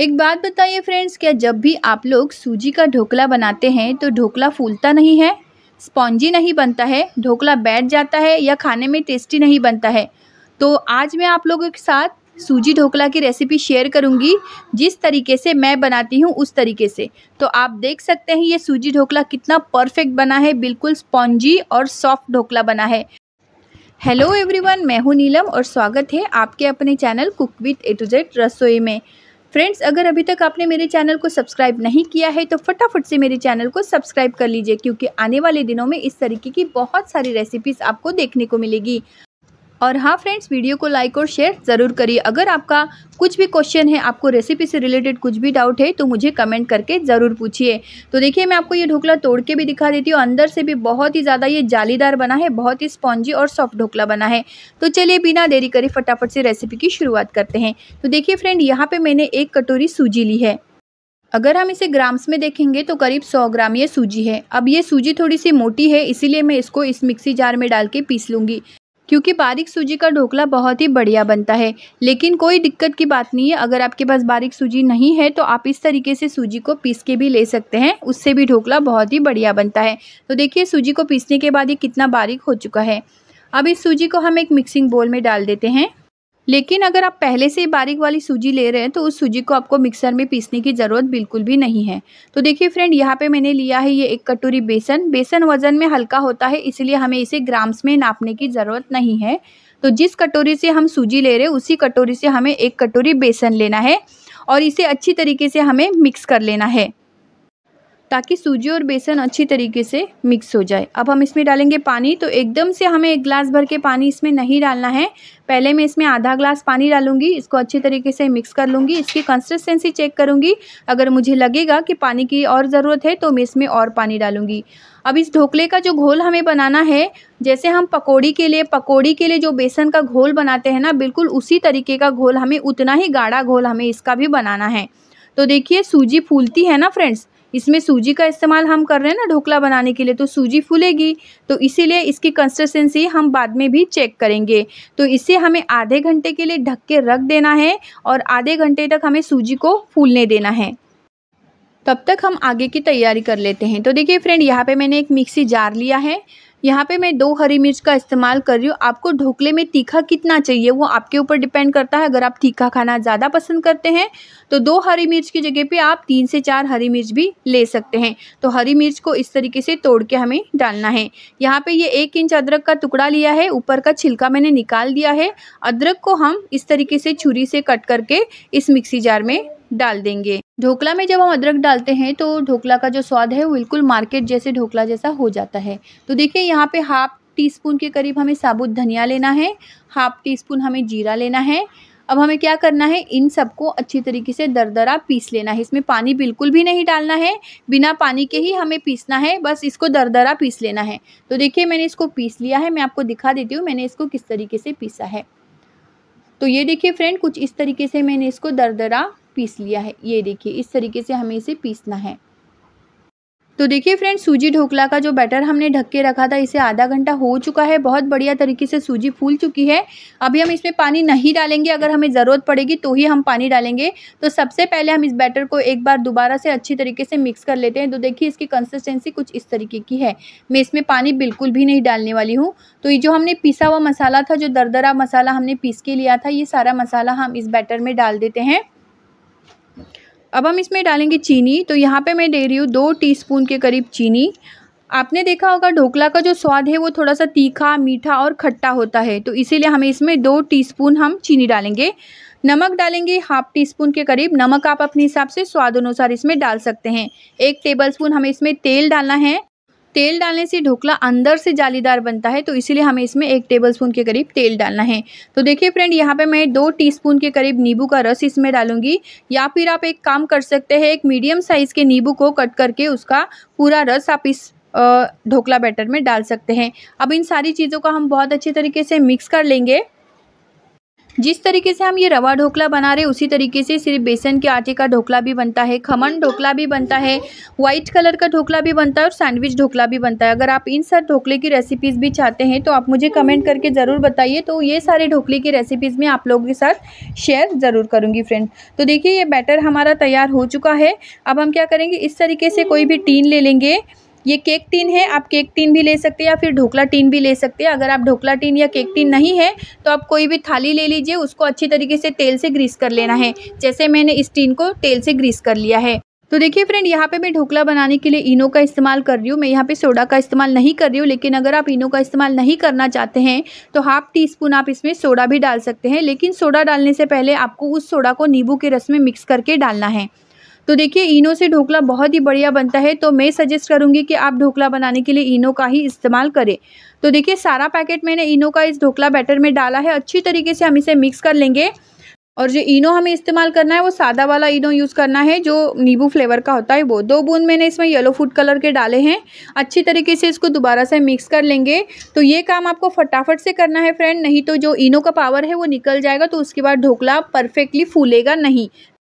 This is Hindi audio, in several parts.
एक बात बताइए फ्रेंड्स क्या जब भी आप लोग सूजी का ढोकला बनाते हैं तो ढोकला फूलता नहीं है स्पॉन्जी नहीं बनता है ढोकला बैठ जाता है या खाने में टेस्टी नहीं बनता है तो आज मैं आप लोगों के साथ सूजी ढोकला की रेसिपी शेयर करूंगी जिस तरीके से मैं बनाती हूँ उस तरीके से तो आप देख सकते हैं ये सूजी ढोकला कितना परफेक्ट बना है बिल्कुल स्पॉन्जी और सॉफ्ट ढोकला बना है हेलो एवरीवन मैं हूँ नीलम और स्वागत है आपके अपने channel cook with A to Z रसोई में फ्रेंड्स अगर अभी तक आपने मेरे चैनल को सब्सक्राइब नहीं किया है तो फटाफट से मेरे चैनल को सब्सक्राइब कर लीजिए क्योंकि आने वाले दिनों में इस तरीके की बहुत सारी रेसिपीज़ आपको देखने को मिलेगी और हाँ फ्रेंड्स वीडियो को लाइक और शेयर ज़रूर करिए अगर आपका कुछ भी क्वेश्चन है आपको रेसिपी से रिलेटेड कुछ भी डाउट है तो मुझे कमेंट करके ज़रूर पूछिए तो देखिए मैं आपको ये ढोकला तोड़ के भी दिखा देती हूँ अंदर से भी बहुत ही ज़्यादा ये जालीदार बना है बहुत ही स्पॉन्जी और सॉफ्ट ढोकला बना है तो चलिए बिना देरी करी फटाफट से रेसिपी की शुरुआत करते हैं तो देखिए फ्रेंड यहाँ पर मैंने एक कटोरी सूजी ली है अगर हम इसे ग्राम्स में देखेंगे तो करीब 100 ग्राम ये सूजी है अब ये सूजी थोड़ी सी मोटी है इसीलिए मैं इसको इस मिक्सी जार में डाल के पीस लूँगी क्योंकि बारीक सूजी का ढोकला बहुत ही बढ़िया बनता है लेकिन कोई दिक्कत की बात नहीं है अगर आपके पास बारीक सूजी नहीं है तो आप इस तरीके से सूजी को पीस के भी ले सकते हैं उससे भी ढोकला बहुत ही बढ़िया बनता है तो देखिए सूजी को पीसने के बाद ये कितना बारीक हो चुका है अब इस सूजी को हम एक मिक्सिंग बोल में डाल देते हैं लेकिन अगर आप पहले से बारीक वाली सूजी ले रहे हैं तो उस सूजी को आपको मिक्सर में पीसने की ज़रूरत बिल्कुल भी नहीं है तो देखिए फ्रेंड यहाँ पे मैंने लिया है ये एक कटोरी बेसन बेसन वज़न में हल्का होता है इसलिए हमें इसे ग्राम्स में नापने की ज़रूरत नहीं है तो जिस कटोरी से हम सूजी ले रहे हैं उसी कटोरी से हमें एक कटोरी बेसन लेना है और इसे अच्छी तरीके से हमें मिक्स कर लेना है ताकि सूजी और बेसन अच्छी तरीके से मिक्स हो जाए अब हम इसमें डालेंगे पानी तो एकदम से हमें एक गिलास भर के पानी इसमें नहीं डालना है पहले मैं इसमें आधा ग्लास पानी डालूंगी इसको अच्छी तरीके से मिक्स कर लूँगी इसकी कंसिस्टेंसी चेक करूँगी अगर मुझे लगेगा कि पानी की और ज़रूरत है तो मैं इसमें और पानी डालूँगी अब इस ढोकले का जो घोल हमें बनाना है जैसे हम पकौड़ी के लिए पकौड़ी के लिए जो बेसन का घोल बनाते हैं ना बिल्कुल उसी तरीके का घोल हमें उतना ही गाढ़ा घोल हमें इसका भी बनाना है तो देखिए सूजी फूलती है ना फ्रेंड्स इसमें सूजी का इस्तेमाल हम कर रहे हैं ना ढोकला बनाने के लिए तो सूजी फूलेगी तो इसीलिए इसकी कंसिस्टेंसी हम बाद में भी चेक करेंगे तो इसे हमें आधे घंटे के लिए ढक के रख देना है और आधे घंटे तक हमें सूजी को फूलने देना है तब तक हम आगे की तैयारी कर लेते हैं तो देखिए फ्रेंड यहाँ पे मैंने एक मिक्सी जार लिया है यहाँ पे मैं दो हरी मिर्च का इस्तेमाल कर रही हूँ आपको ढोकले में तीखा कितना चाहिए वो आपके ऊपर डिपेंड करता है अगर आप तीखा खाना ज़्यादा पसंद करते हैं तो दो हरी मिर्च की जगह पे आप तीन से चार हरी मिर्च भी ले सकते हैं तो हरी मिर्च को इस तरीके से तोड़ के हमें डालना है यहाँ पर ये एक इंच अदरक का टुकड़ा लिया है ऊपर का छिलका मैंने निकाल दिया है अदरक को हम इस तरीके से छुरी से कट करके इस मिक्सी जार में डाल देंगे ढोकला में जब हम अदरक डालते हैं तो ढोकला का जो स्वाद है वो बिल्कुल मार्केट जैसे ढोकला जैसा हो जाता है तो देखिए यहाँ पे हाफ टी स्पून के करीब हमें साबुत धनिया लेना है हाफ टी स्पून हमें जीरा लेना है अब हमें क्या करना है इन सबको अच्छी तरीके से दरदरा पीस लेना है इसमें पानी बिल्कुल भी नहीं डालना है बिना पानी के ही हमें पीसना है बस इसको दरदरा पीस लेना है तो देखिए मैंने इसको पीस लिया है मैं आपको दिखा देती हूँ मैंने इसको किस तरीके से पीसा है तो ये देखिए फ्रेंड कुछ इस तरीके से मैंने इसको दरदरा पीस लिया है ये देखिए इस तरीके से हमें इसे पीसना है तो देखिए फ्रेंड्स सूजी ढोकला का जो बैटर हमने ढक के रखा था इसे आधा घंटा हो चुका है बहुत बढ़िया तरीके से सूजी फूल चुकी है अभी हम इसमें पानी नहीं डालेंगे अगर हमें ज़रूरत पड़ेगी तो ही हम पानी डालेंगे तो सबसे पहले हम इस बैटर को एक बार दोबारा से अच्छी तरीके से मिक्स कर लेते हैं तो देखिए इसकी कंसिस्टेंसी कुछ इस तरीके की है मैं इसमें पानी बिल्कुल भी नहीं डालने वाली हूँ तो ये जो हमने पिसा हुआ मसाला था जो दरदरा मसाला हमने पीस के लिया था ये सारा मसाला हम इस बैटर में डाल देते हैं अब हम इसमें डालेंगे चीनी तो यहाँ पे मैं दे रही हूँ दो टीस्पून के करीब चीनी आपने देखा होगा ढोकला का जो स्वाद है वो थोड़ा सा तीखा मीठा और खट्टा होता है तो इसीलिए हमें इसमें दो टीस्पून हम चीनी डालेंगे नमक डालेंगे हाफ टी स्पून के करीब नमक आप अपने हिसाब से स्वाद अनुसार इसमें डाल सकते हैं एक टेबल स्पून हमें इसमें तेल डालना है तेल डालने से ढोकला अंदर से जालीदार बनता है तो इसीलिए हमें इसमें एक टेबल स्पून के करीब तेल डालना है तो देखिए फ्रेंड यहाँ पे मैं दो टीस्पून के करीब नींबू का रस इसमें डालूंगी या फिर आप एक काम कर सकते हैं एक मीडियम साइज़ के नींबू को कट करके उसका पूरा रस आप इस ढोकला बैटर में डाल सकते हैं अब इन सारी चीज़ों का हम बहुत अच्छे तरीके से मिक्स कर लेंगे जिस तरीके से हम ये रवा ढोकला बना रहे उसी तरीके से सिर्फ बेसन के आटे का ढोकला भी बनता है खमन ढोकला भी बनता है वाइट कलर का ढोकला भी बनता है और सैंडविच ढोकला भी बनता है अगर आप इन सब ढोकले की रेसिपीज़ भी चाहते हैं तो आप मुझे कमेंट करके ज़रूर बताइए तो ये सारे ढोकले की रेसिपीज़ में आप लोगों के साथ शेयर ज़रूर करूँगी फ्रेंड तो देखिए ये बैटर हमारा तैयार हो चुका है अब हम क्या करेंगे इस तरीके से कोई भी टीन ले लेंगे ये केक टीन है आप केक टीन भी ले सकते हैं या फिर ढोकला टीन भी ले सकते हैं अगर आप ढोकला टीन या केक टीन नहीं है तो आप कोई भी थाली ले लीजिए उसको अच्छी तरीके से तेल से ग्रीस कर लेना है जैसे मैंने इस टीन को तेल से ग्रीस कर लिया है तो देखिए फ्रेंड यहाँ पे मैं ढोकला बनाने के लिए इनो का इस्तेमाल कर रही हूँ मैं यहाँ पे सोडा का इस्तेमाल नहीं कर रही हूँ लेकिन अगर आप इनो का इस्तेमाल नहीं करना चाहते हैं तो हाफ टी स्पून आप इसमें सोडा भी डाल सकते हैं लेकिन सोडा डालने से पहले आपको उस सोडा को नींबू के रस में मिक्स करके डालना है तो देखिए इनो से ढोकला बहुत ही बढ़िया बनता है तो मैं सजेस्ट करूँगी कि आप ढोकला बनाने के लिए इनो का ही इस्तेमाल करें तो देखिए सारा पैकेट मैंने इनो का इस ढोकला बैटर में डाला है अच्छी तरीके से हम इसे मिक्स कर लेंगे और जो इनो हमें इस्तेमाल करना है वो सादा वाला इनो यूज़ करना है जो नींबू फ्लेवर का होता है वो दो बूंद मैंने इसमें येलो फूड कलर के डाले हैं अच्छी तरीके से इसको दोबारा से मिक्स कर लेंगे तो ये काम आपको फटाफट से करना है फ्रेंड नहीं तो जो इनो का पावर है वो निकल जाएगा तो उसके बाद ढोकला परफेक्टली फूलेगा नहीं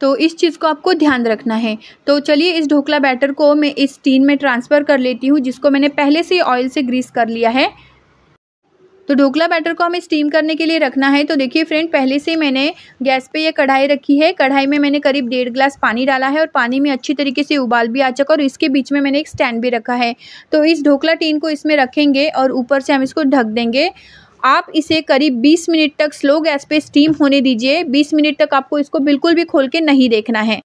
तो इस चीज़ को आपको ध्यान रखना है तो चलिए इस ढोकला बैटर को मैं इस टीन में ट्रांसफ़र कर लेती हूँ जिसको मैंने पहले से ऑयल से ग्रीस कर लिया है तो ढोकला बैटर को हमें स्टीम करने के लिए रखना है तो देखिए फ्रेंड पहले से मैंने गैस पे ये कढ़ाई रखी है कढ़ाई में मैंने करीब डेढ़ ग्लास पानी डाला है और पानी में अच्छी तरीके से उबाल भी आ चुका और इसके बीच में मैंने एक स्टैंड भी रखा है तो इस ढोकला टीन को इसमें रखेंगे और ऊपर से हम इसको ढक देंगे आप इसे करीब 20 मिनट तक स्लो गैस पे स्टीम होने दीजिए 20 मिनट तक आपको इसको बिल्कुल भी खोल के नहीं देखना है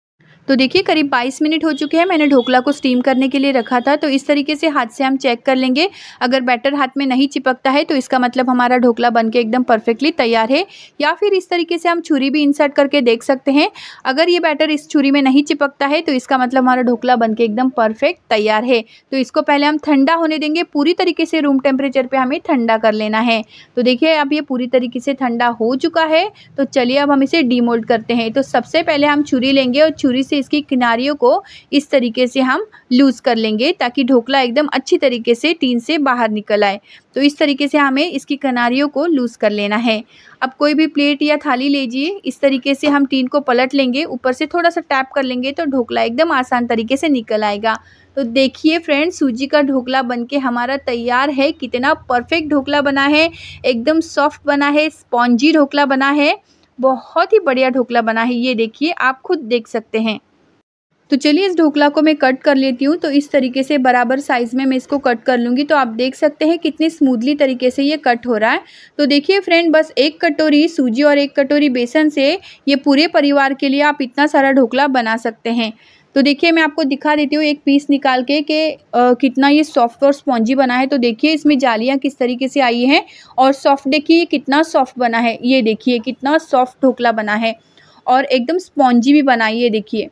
तो देखिए करीब 22 मिनट हो चुके हैं मैंने ढोकला को स्टीम करने के लिए रखा था तो इस तरीके से हाथ से हम चेक कर लेंगे अगर बैटर हाथ में नहीं चिपकता है तो इसका मतलब हमारा ढोकला बन के एकदम परफेक्टली तैयार है या फिर इस तरीके से हम छुरी भी इंसर्ट करके देख सकते हैं अगर ये बैटर इस छुरी में नहीं चिपकता है तो इसका मतलब हमारा ढोकला बन के एकदम परफेक्ट तैयार है तो इसको पहले हम ठंडा होने देंगे पूरी तरीके से रूम टेम्परेचर पर हमें ठंडा कर लेना है तो देखिए अब ये पूरी तरीके से ठंडा हो चुका है तो चलिए अब हम इसे डीमोल्ड करते हैं तो सबसे पहले हम छुरी लेंगे और छुरी से से इसकी किनारियों को इस तरीके से हम लूज़ कर लेंगे ताकि ढोकला एकदम अच्छी तरीके से टीन से बाहर निकल आए तो इस तरीके से हमें इसकी किनारियों को लूज़ कर लेना है अब कोई भी प्लेट या थाली लीजिए इस तरीके से हम टीन को पलट लेंगे ऊपर से थोड़ा सा टैप कर लेंगे तो ढोकला एकदम आसान तरीके से निकल आएगा तो देखिए फ्रेंड सूजी का ढोकला बनके हमारा तैयार है कितना परफेक्ट ढोकला बना है एकदम सॉफ्ट बना है स्पॉन्जी ढोकला बना है बहुत ही बढ़िया ढोकला बना है ये देखिए आप खुद देख सकते हैं तो चलिए इस ढोकला को मैं कट कर लेती हूँ तो इस तरीके से बराबर साइज़ में मैं इसको कट कर लूँगी तो आप देख सकते हैं कितने स्मूथली तरीके से ये कट हो रहा है तो देखिए फ्रेंड बस एक कटोरी सूजी और एक कटोरी बेसन से ये पूरे परिवार के लिए आप इतना सारा ढोकला बना सकते हैं तो देखिए मैं आपको दिखा देती हूँ एक पीस निकाल के कि कितना ये सॉफ्ट और स्पॉन्जी बना है तो देखिए इसमें जालियाँ किस तरीके से आई हैं और सॉफ्ट देखिए ये कितना सॉफ्ट बना है ये देखिए कितना सॉफ्ट ढोकला बना है और एकदम स्पॉन्जी भी बना ये देखिए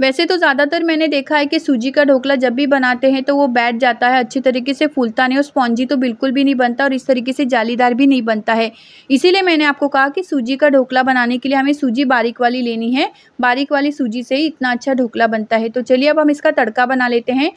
वैसे तो ज़्यादातर मैंने देखा है कि सूजी का ढोकला जब भी बनाते हैं तो वो बैठ जाता है अच्छी तरीके से फूलता नहीं और स्पॉन्जी तो बिल्कुल भी नहीं बनता और इस तरीके से जालीदार भी नहीं बनता है इसीलिए मैंने आपको कहा कि सूजी का ढोकला बनाने के लिए हमें सूजी बारीक वाली लेनी है बारीक वाली सूजी से ही इतना अच्छा ढोकला बनता है तो चलिए अब हम इसका तड़का बना लेते हैं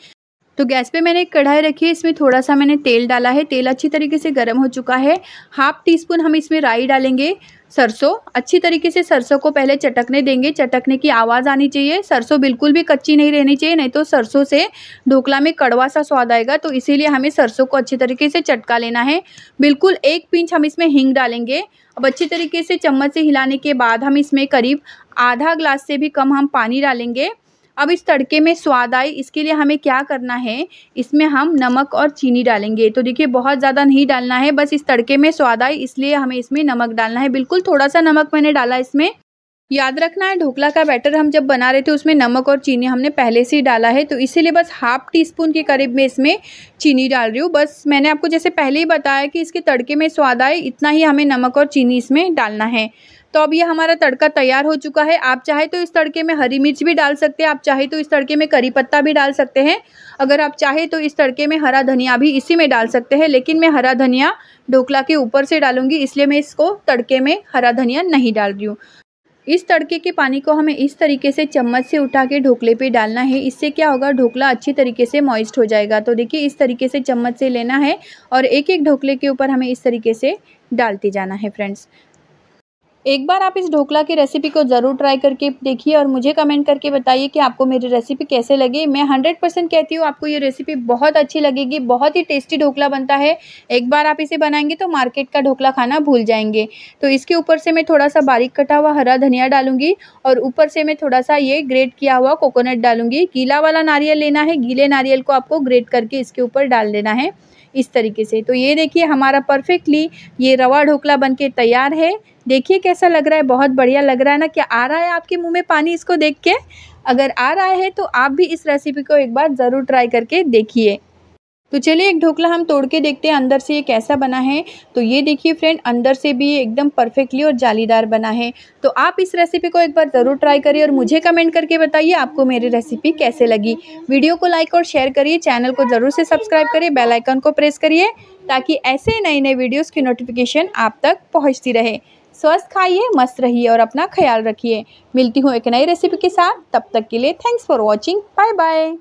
तो गैस पे मैंने एक कढ़ाई रखी है इसमें थोड़ा सा मैंने तेल डाला है तेल अच्छी तरीके से गर्म हो चुका है हाफ टी स्पून हम इसमें राई डालेंगे सरसों अच्छी तरीके से सरसों को पहले चटकने देंगे चटकने की आवाज़ आनी चाहिए सरसों बिल्कुल भी कच्ची नहीं रहनी चाहिए नहीं तो सरसों से ढोकला में कड़वा सा स्वाद आएगा तो इसीलिए हमें सरसों को अच्छी तरीके से चटका लेना है बिल्कुल एक पिंच हम इसमें हींग डालेंगे अब अच्छी तरीके से चम्मच से हिलाने के बाद हम इसमें करीब आधा ग्लास से भी कम हम पानी डालेंगे अब इस तड़के में स्वाद आए इसके लिए हमें क्या करना है इसमें हम नमक और चीनी डालेंगे तो देखिए बहुत ज़्यादा नहीं डालना है बस इस तड़के में स्वाद आए इसलिए हमें इसमें नमक डालना है बिल्कुल थोड़ा सा नमक मैंने डाला इसमें याद रखना है ढोकला का बैटर हम जब बना रहे थे उसमें नमक और चीनी हमने पहले से ही डाला है तो इसीलिए बस हाफ टी स्पून के करीब मैं इसमें चीनी डाल रही हूँ बस मैंने आपको जैसे पहले ही बताया कि इसके तड़के में स्वाद आए इतना ही हमें नमक और चीनी इसमें डालना है तो अब ये हमारा तड़का तैयार हो चुका है आप चाहे तो इस तड़के में हरी मिर्च भी डाल सकते हैं आप चाहे तो इस तड़के में करी पत्ता भी डाल सकते हैं अगर आप चाहे तो इस तड़के में हरा धनिया भी इसी में डाल सकते हैं लेकिन मैं हरा धनिया ढोकला के ऊपर से डालूंगी इसलिए मैं इसको तड़के में हरा धनिया नहीं डाल रही हूँ इस तड़के के पानी को हमें इस तरीके से चम्मच से उठा के ढोकले पे डालना है इससे क्या होगा ढोकला अच्छी तरीके से मॉइस्ट हो जाएगा तो देखिए इस तरीके से चम्मच से लेना है और एक एक ढोकले के ऊपर हमें इस तरीके से डालते जाना है फ्रेंड्स एक बार आप इस ढोकला की रेसिपी को ज़रूर ट्राई करके देखिए और मुझे कमेंट करके बताइए कि आपको मेरी रेसिपी कैसे लगी मैं हंड्रेड परसेंट कहती हूँ आपको ये रेसिपी बहुत अच्छी लगेगी बहुत ही टेस्टी ढोकला बनता है एक बार आप इसे बनाएंगे तो मार्केट का ढोकला खाना भूल जाएंगे तो इसके ऊपर से मैं थोड़ा सा बारीक कटा हुआ हरा धनिया डालूंगी और ऊपर से मैं थोड़ा सा ये ग्रेट किया हुआ कोकोनट डालूंगी गीला वाला नारियल लेना है गीले नारियल को आपको ग्रेट करके इसके ऊपर डाल देना है इस तरीके से तो ये देखिए हमारा परफेक्टली ये रवा ढोकला बनके तैयार है देखिए कैसा लग रहा है बहुत बढ़िया लग रहा है ना क्या आ रहा है आपके मुंह में पानी इसको देख के अगर आ रहा है तो आप भी इस रेसिपी को एक बार ज़रूर ट्राई करके देखिए तो चलिए एक ढोकला हम तोड़ के देखते हैं अंदर से ये कैसा बना है तो ये देखिए फ्रेंड अंदर से भी ये एकदम परफेक्टली और जालीदार बना है तो आप इस रेसिपी को एक बार ज़रूर ट्राई करिए और मुझे कमेंट करके बताइए आपको मेरी रेसिपी कैसे लगी वीडियो को लाइक और शेयर करिए चैनल को ज़रूर से सब्सक्राइब करिए बेलाइकन को प्रेस करिए ताकि ऐसे नए नए वीडियोज़ की नोटिफिकेशन आप तक पहुँचती रहे स्वस्थ खाइए मस्त रहिए और अपना ख्याल रखिए मिलती हूँ एक नई रेसिपी के साथ तब तक के लिए thanks for watching bye bye